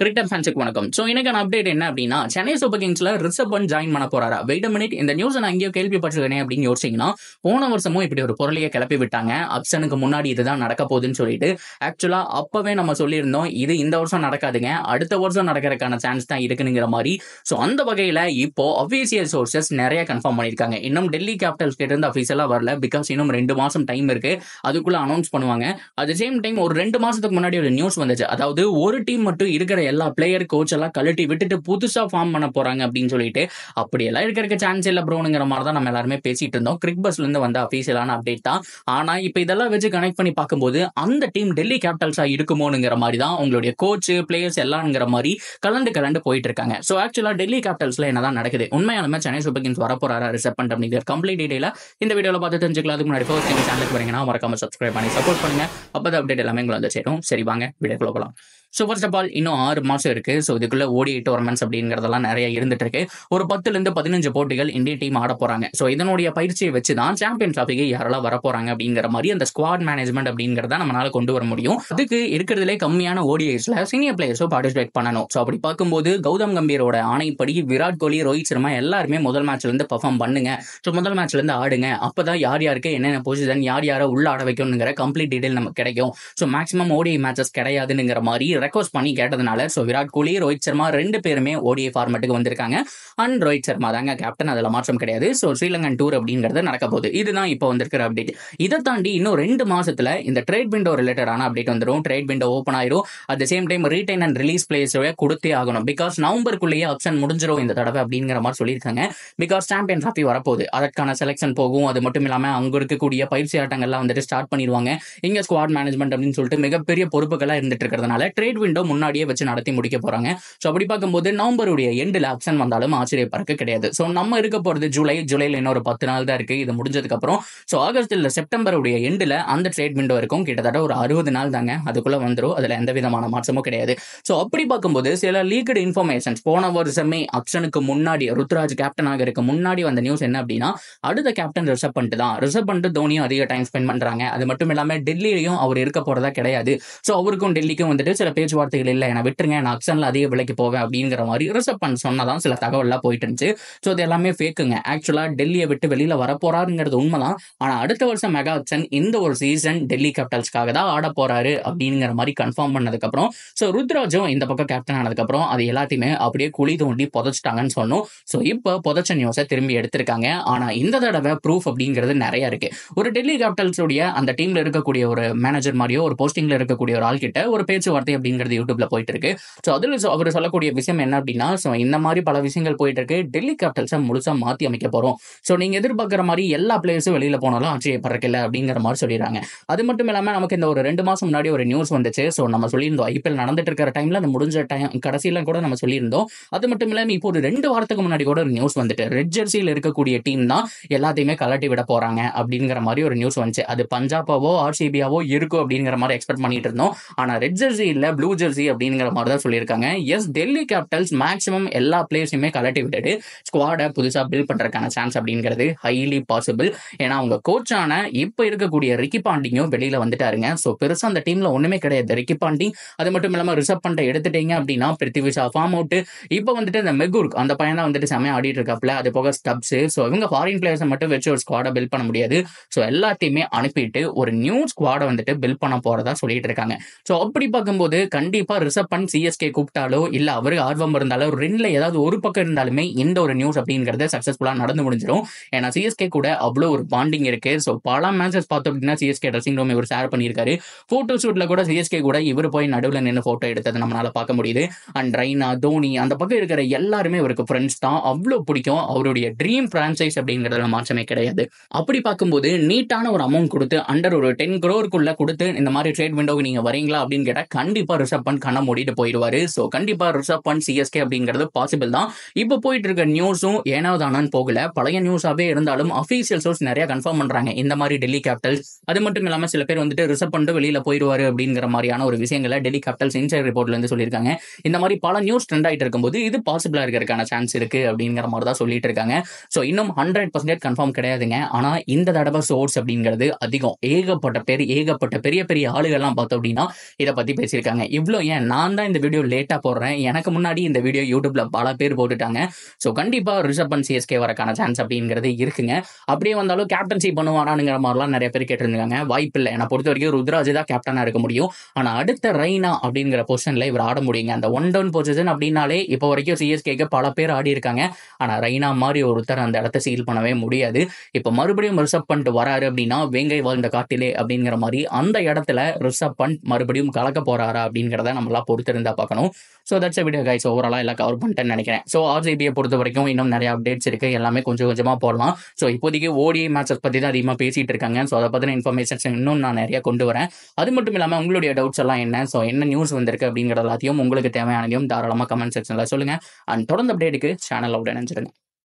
cricket ஃபேன்ஸுக்கு வணக்கம் so எனக்கு அப்டேட் என்ன அப்படின்னா சென்னை சூப்பர் கிங்ஸில் ரிஷப் பண்ட் ஜாயின் பண்ண போறாரா வெயிட் மினிட் இந்த நியூஸ் நான் அங்கேயோ கேள்விப்பட்டிருக்கேன் அப்படின்னு யோசிச்சிங்கன்னா போன வருஷமும் இப்படி ஒரு பொருளையை கிளப்பி விட்டாங்க அப்சனுக்கு முன்னாடி இதுதான் நடக்க போகுதுன்னு சொல்லிட்டு ஆக்சுவலாக அப்போவே நம்ம சொல்லியிருந்தோம் இது இந்த வருஷம் நடக்காதுங்க அடுத்த வருஷம் நடக்கிறதுக்கான சான்ஸ் தான் இருக்குங்கிற மாதிரி ஸோ அந்த வகையில் இப்போ அஃபீஷியல் சோர்சஸ் நிறைய கன்ஃபார்ம் பண்ணியிருக்காங்க இன்னும் டெல்லி கேபிட்டல்ஸ் கிட்ட இருந்து வரல பிகாஸ் இன்னும் ரெண்டு மாதம் டைம் இருக்கு அதுக்குள்ளே அனௌன்ஸ் பண்ணுவாங்க அட் சேம் டைம் ஒரு ரெண்டு மாதத்துக்கு முன்னாடி ஒரு நியூஸ் வந்துச்சு அதாவது ஒரு டீம் மட்டும் இருக்கிற எல்லா பிளேயர் கோச் எல்லாம் கழட்டி விட்டுட்டு புதுசா ஃபார்ம் பண்ண போறாங்க அப்படின்னு சொல்லிட்டு அப்படியெல்லாம் இருக்கிற சான்ஸ் இல்லை ப்ரோனுங்கிற மாதிரி தான் நம்ம எல்லாருமே பேசிட்டு இருந்தோம் கிரிக் பஸ்ல இருந்து வந்த அஃபீஷியலான அப்டேட் தான் ஆனா இப்போ இதெல்லாம் வச்சு கனெக்ட் பண்ணி பார்க்கும்போது அந்த டீம் டெல்லி கேபிட்டல்ஸா இருக்குமோனுங்கிற மாதிரி தான் உங்களுடைய கோச் பிளேயர்ஸ் எல்லாம்ங்கிற மாதிரி கலந்து கலந்து போயிட்டு இருக்காங்க ஸோ ஆக்சுவலா டெல்லி கேபிட்டல்ஸ்ல என்னதான் நடக்குது உண்மையாலுமே சென்னை சூப்பர் கிங்ஸ் வரப்போறாரா ரிசப் பண்ற அப்படிங்கிற கம்ப்ளீட் டீடைலா இந்த வீடியோவில் பார்த்து தெரிஞ்சுக்கலாம் அதுக்கு முன்னாடி சேனலுக்கு வரீங்கன்னா மறக்காம சப்ஸ்கிரைப் பண்ணி சப்போர்ட் பண்ணுங்க அப்போ அப்டேட் எல்லாமே உங்களை வந்து சேரும் சரி வாங்க வீடியோ போகலாம் ஸோ ஃபர்ஸ்ட் ஆஃப் ஆல் இன்னும் ஆறு மாதம் இருக்கு ஸோ இதுக்குள்ள ஓடிஐ டோர்மெண்ட்ஸ் அப்படிங்கிறதெல்லாம் நிறைய இருந்துட்டு இருக்கு ஒரு பத்துலேருந்து பதினஞ்சு போட்டிகள் இந்திய டீம் ஆட போறாங்க ஸோ இதனுடைய பயிற்சியை வச்சு தான் சாம்பியன் டிராஃபிக்கு யாரெல்லாம் வர போறாங்க அப்படிங்கிற மாதிரி அந்த ஸ்குவாட் மேனேஜ்மெண்ட் அப்படிங்கிறத நம்மளால கொண்டு வர முடியும் அதுக்கு இருக்கிறதுலே கம்மியான ஓடிஐஸ்ல சீனியர் பிளேயர்ஸும் பார்ட்டிசிபேட் பண்ணணும் ஸோ அப்படி பார்க்கும்போது கௌதம் கம்பீரோட ஆணைப்படி விராட் கோலி ரோஹித் சர்மா எல்லாருமே முதல் மேட்ச்ல இருந்து பர்ஃபார்ம் பண்ணுங்க ஸோ முதல் மேட்ச்ல இருந்து ஆடுங்க அப்பதான் யார் யாருக்கு என்னென்ன பொசிஷன் யார் யாரை உள்ள ஆட வைக்கணுங்கிற கம்ப்ளீட் டீடைல் நமக்கு கிடைக்கும் ஸோ மேக்ஸிமம் ஓடிஐ மேட்சஸ் கிடையாதுங்கிற மாதிரி ரெக்வஸ்ட் பண்ணி கேட்டதுனால ஸோ விராட் கோலி ரோஹித் சர்மா ரெண்டு பேருமே ஓடிஐ ஃபார்மேட்டுக்கு வந்திருக்காங்க அண்ட் ரோஹித் சர்மா தாங்க கேப்டன் அதில் மாற்றம் கிடையாது ஸோ ஸ்ரீலங்கன் டூர் அப்படிங்கிறது நடக்க போகுது இதுதான் இப்போ வந்திருக்கிற அப்டேட் இதை தாண்டி இன்னும் ரெண்டு மாசத்துல இந்த ட்ரேட் விண்டோ ரிலேட்டடான அப்டேட் வந்துடும் ட்ரேட் விண்டோ ஓப்பன் ஆயிரும் at the same time retain and release பிளேஸோட கொடுத்தே ஆகணும் பிகாஸ் நவம்பருக்குள்ளேயே ஆப்ஷன் முடிஞ்சிடும் இந்த தடவை அப்படிங்கிற மாதிரி சொல்லியிருக்காங்க பிகாஸ் சாம்பியன் ட்ராஃபி வரப்போகுது அதற்கான செலெக்ஷன் போகும் அது மட்டும் இல்லாமல் அங்கே இருக்கக்கூடிய பயிற்சி ஆட்டங்கள்லாம் வந்துட்டு ஸ்டார்ட் பண்ணிடுவாங்க இங்கே ஸ்குவாட் மேனேஜ்மெண்ட் அப்படின்னு சொல்லிட்டு மிகப்பெரிய பொறுப்புகளாக இருந்துட்டு இருக்கிறதுனால ட்ரேட் ட்ரேட் விண்டோ முன்னாடியே வச்சு நடத்தி முடிக்க போகிறாங்க ஸோ அப்படி பார்க்கும்போது நவம்பருடைய எண்டில் ஆப்ஷன் வந்தாலும் ஆச்சரியப்பறக்க கிடையாது ஸோ நம்ம இருக்க போகிறது ஜூலை ஜூலையில் இன்னொரு பத்து நாள் தான் இருக்குது இது முடிஞ்சதுக்கப்புறம் ஸோ ஆகஸ்ட் இல்லை செப்டம்பருடைய எண்டில் அந்த ட்ரேட் விண்டோ இருக்கும் கிட்டத்தட்ட ஒரு அறுபது நாள் தாங்க அதுக்குள்ளே வந்துடும் அதில் எந்த விதமான மாற்றமும் கிடையாது ஸோ அப்படி பார்க்கும்போது சில லீக்டு இன்ஃபர்மேஷன்ஸ் போன வருஷமே ஆப்ஷனுக்கு முன்னாடி ருத்ராஜ் கேப்டனாக இருக்க முன்னாடி வந்த நியூஸ் என்ன அப்படின்னா அடுத்த கேப்டன் ரிசர்வ் பண்ணிட்டு தான் ரிசர்வ் பண்ணிட்டு தோனியும் அதிக டைம் ஸ்பெண்ட் பண்ணுறாங்க அது மட்டும் இல்லாமல் டெல்லியிலையும் அவர் இருக்க போகிறதா கிடையாது ஸோ அவருக்கும் டெல்லிக்கும் வந்துட்டு சில பேச்சுவார்த்தைகள் இல்லை என விட்டுருங்க நான் அக்ஷனில் அதிக விலைக்கு போவேன் அப்படிங்கிற மாதிரி ரிசர்வ் பண்ண சொன்னதான் சில தகவல்லாம் போயிட்டு இருந்துச்சு ஸோ இது எல்லாமே ஃபேக்குங்க ஆக்சுவலாக டெல்லியை விட்டு வெளியில் வரப்போறாருங்கிறது உண்மைதான் ஆனால் அடுத்த வருஷம் மெகா அக்ஷன் இந்த ஒரு சீசன் டெல்லி கேபிட்டல்ஸ்க்காக தான் ஆட போறாரு அப்படிங்கிற மாதிரி கன்ஃபார்ம் பண்ணதுக்கப்புறம் ஸோ ருத்ராஜும் இந்த பக்கம் கேப்டன் ஆனதுக்கப்புறம் அது எல்லாத்தையுமே அப்படியே குழி தோண்டி புதைச்சிட்டாங்கன்னு சொன்னோம் ஸோ இப்போ புதைச்ச நியூஸை திரும்பி எடுத்திருக்காங்க ஆனால் இந்த தடவை ப்ரூஃப் அப்படிங்கிறது நிறைய இருக்கு ஒரு டெல்லி கேபிட்டல்ஸ் உடைய அந்த டீம்ல இருக்கக்கூடிய ஒரு மேனேஜர் மாதிரியோ ஒரு போஸ்டிங்ல இருக்கக்கூடிய ஒரு ஆள் கிட்ட ஒரு பேச்சுவார்த்தை அப்படி அப்படிங்கிறது யூடியூப்ல போயிட்டு இருக்கு ஸோ அதில் அவர் சொல்லக்கூடிய விஷயம் என்ன அப்படின்னா ஸோ இந்த மாதிரி பல விஷயங்கள் போயிட்டு இருக்கு டெல்லி கேபிட்டல்ஸை முழுசா மாத்தி அமைக்க போறோம் ஸோ நீங்க எதிர்பார்க்குற மாதிரி எல்லா பிளேயர்ஸும் வெளியில போனாலும் ஆச்சரியப்படுறக்கில்ல அப்படிங்கிற மாதிரி சொல்லிடுறாங்க அது மட்டும் இல்லாமல் நமக்கு இந்த ஒரு ரெண்டு மாசம் முன்னாடி ஒரு நியூஸ் வந்துச்சு ஸோ நம்ம சொல்லியிருந்தோம் ஐபிஎல் நடந்துட்டு இருக்கிற டைம்ல அந்த முடிஞ்ச டைம் கடைசியில கூட நம்ம சொல்லியிருந்தோம் அது மட்டும் இல்லாமல் இப்போ ஒரு ரெண்டு வாரத்துக்கு முன்னாடி கூட ஒரு நியூஸ் வந்துட்டு ரெட் ஜெர்சியில் இருக்கக்கூடிய டீம் தான் எல்லாத்தையுமே கலட்டி விட போறாங்க அப்படிங்கிற மாதிரி ஒரு நியூஸ் வந்துச்சு அது பஞ்சாபாவோ ஆர்சிபியாவோ இருக்கும் அப்படிங்கிற மாதிரி எக்ஸ்பெக்ட் பண்ணிட்டு இருந்தோம் ஆனால் ரெட் ஜெர்சி இல்ல ப்ளூ ஜெர்சி அப்படிங்கிற மாதிரி தான் சொல்லியிருக்காங்க எஸ் டெல்லி கேபிட்டல்ஸ் மேக்ஸிமம் எல்லா பிளேயர்ஸையுமே கலட்டி விட்டுட்டு ஸ்குவாடை புதுசாக பில்ட் பண்ணுறதுக்கான சான்ஸ் அப்படிங்கிறது ஹைலி பாசிபிள் ஏன்னா அவங்க கோச்சான இப்போ இருக்கக்கூடிய ரிக்கி பாண்டிங்கும் வெளியில் வந்துட்டாருங்க ஸோ பெருசாக அந்த டீமில் ஒன்றுமே கிடையாது ரிக்கி பாண்டிங் அது மட்டும் இல்லாமல் ரிசர்வ் பண்ணிட்டு எடுத்துட்டீங்க அப்படின்னா பிருத்திவிஷா ஃபார்ம் அவுட்டு இப்போ வந்துட்டு இந்த மெகுர்க் அந்த பையன் தான் வந்துட்டு செமையாக ஆடிட்டு இருக்காப்ல அது போக ஸ்டப்ஸு ஸோ இவங்க ஃபாரின் பிளேயர்ஸை மட்டும் வச்சு ஒரு ஸ்குவாடை பில்ட் பண்ண முடியாது ஸோ எல்லாத்தையுமே அனுப்பிட்டு ஒரு நியூ ஸ்குவாடை வந்துட்டு பில்ட் பண்ண போகிறதா சொல்லிட்டு இருக்காங்க ஸோ அப்படி பார்க்கும்போது கண்டிப்பா ரிசப் பண்ட் சிஎஸ்கே கூப்பிட்டாலோ இல்ல அவரு ஆர்வம் இருந்தாலோ ரெண்டுல ஏதாவது ஒரு பக்கம் இருந்தாலுமே இந்த ஒரு நியூஸ் அப்படிங்கறத சக்சஸ்ஃபுல்லா நடந்து முடிஞ்சிடும் ஏன்னா சிஎஸ்கே கூட அவ்வளோ ஒரு பாண்டிங் இருக்கு ஸோ பல மேட்சஸ் பார்த்தோம் அப்படின்னா சிஎஸ்கே ட்ரெஸ்ஸிங் ரூம் இவர் ஷேர் பண்ணியிருக்காரு போட்டோ ஷூட்ல கூட சிஎஸ்கே கூட இவர் போய் நடுவில் நின்று போட்டோ எடுத்தது நம்மளால பார்க்க முடியுது அண்ட் ரெய்னா தோனி அந்த பக்கம் இருக்கிற எல்லாருமே இவருக்கு ஃப்ரெண்ட்ஸ் தான் அவ்வளோ பிடிக்கும் அவருடைய ட்ரீம் பிரான்சைஸ் அப்படிங்கிறதுல மாற்றமே கிடையாது அப்படி பார்க்கும்போது நீட்டான ஒரு அமௌண்ட் கொடுத்து அண்டர் ஒரு டென் குரோருக்குள்ள கொடுத்து இந்த மாதிரி ட்ரேட் விண்டோவை நீங்க வரீங்களா அப்படின்னு கேட்டால் கண்டிப்பா ரிஷப் பண்ட் கண்ணை மூடிட்டு போயிடுவாரு ஸோ கண்டிப்பாக ரிஷப் பண்ட் சிஎஸ்கே அப்படிங்கிறது பாசிபிள் தான் இப்போ போயிட்டு இருக்க நியூஸும் ஏனாவது ஆனால் போகல பழைய நியூஸாகவே இருந்தாலும் அஃபீஷியல் சோர்ஸ் நிறைய கன்ஃபார்ம் பண்ணுறாங்க இந்த மாதிரி டெல்லி கேபிட்டல்ஸ் அது மட்டும் இல்லாமல் சில பேர் வந்துட்டு ரிசப் பண்ட் வெளியில் போயிடுவாரு அப்படிங்கிற மாதிரியான ஒரு விஷயங்களை டெல்லி கேபிட்டல்ஸ் இன்சைட் ரிப்போர்ட்லேருந்து சொல்லியிருக்காங்க இந்த மாதிரி பல நியூஸ் ட்ரெண்ட் ஆகிட்டு இருக்கும்போது இது பாசிபிளாக இருக்கிறதுக்கான சான்ஸ் இருக்குது அப்படிங்கிற மாதிரி தான் சொல்லிட்டு இருக்காங்க ஸோ இன்னும் ஹண்ட்ரட் பர்சன்டேஜ் கன்ஃபார்ம் கிடையாதுங்க ஆனால் இந்த தடவை சோர்ஸ் அப்படிங்கிறது அதிகம் ஏகப்பட்ட பேர் ஏகப்பட்ட பெரிய பெரிய ஆளுகள்லாம் பார்த்தோம் அப்படின்னா இதை பற்றி பேசியிருக்காங்க இவ்வளோ ஏன் நான் தான் இந்த வீடியோ லேட்டாக போடுறேன் எனக்கு முன்னாடி இந்த வீடியோ யூடியூப்ல பல பேர் போட்டுட்டாங்க ஸோ கண்டிப்பாக ரிஷப் பண்ட் சிஎஸ்கே வரக்கான சான்ஸ் அப்படிங்கிறது இருக்குங்க அப்படியே வந்தாலும் கேப்டன்சி பண்ணுவானாங்கிற மாதிரிலாம் நிறைய பேர் கேட்டிருந்தாங்க வாய்ப்பு இல்லை என்னை பொறுத்த வரைக்கும் ருத்ராஜ் தான் கேப்டனாக இருக்க முடியும் ஆனால் அடுத்த ரெய்னா அப்படிங்கிற பொசிஷனில் இவர் ஆட முடியுங்க அந்த ஒன் டவுன் பொசிஷன் அப்படின்னாலே இப்போ வரைக்கும் சிஎஸ்கேக்கு பல பேர் ஆடி இருக்காங்க ஆனால் ரெய்னா மாதிரி ஒருத்தர் அந்த இடத்த சீல் பண்ணவே முடியாது இப்போ மறுபடியும் ரிஷப் பண்ட் வராரு அப்படின்னா வேங்கை வாழ்ந்த காட்டிலே அப்படிங்கிற மாதிரி அந்த இடத்துல ரிஷப் பண்ட் மறுபடியும் கலக்க போறாரா அப்படிங்கிறத நம்மளா பொறுத்திருந்தா பார்க்கணும் ஸோ தட்ஸ் வீடியோ கைஸ் ஓவராலாக எல்லாம் கவர் பண்ணிட்டேன்னு நினைக்கிறேன் ஸோ ஆர்ஜிபியை பொறுத்த வரைக்கும் இன்னும் நிறைய அப்டேட்ஸ் இருக்கு எல்லாமே கொஞ்சம் கொஞ்சமாக போடலாம் ஸோ இப்போதைக்கு ஓடி மேட்சஸ் பற்றி தான் அதிகமாக பேசிட்டு இருக்காங்க ஸோ அதை பற்றின இன்ஃபர்மேஷன்ஸ் இன்னும் நான் நிறைய கொண்டு வரேன் அது மட்டும் இல்லாமல் உங்களுடைய டவுட்ஸ் எல்லாம் என்ன ஸோ என்ன நியூஸ் வந்திருக்கு அப்படிங்கிறது எல்லாத்தையும் உங்களுக்கு தேவையானதையும் தாராளமாக கமெண்ட் செக்ஷனில் சொல்லுங்கள் அண்ட் தொடர்ந்து அப்டேட்டுக்கு சேனல் அப்டேட் நினச்சிருங்க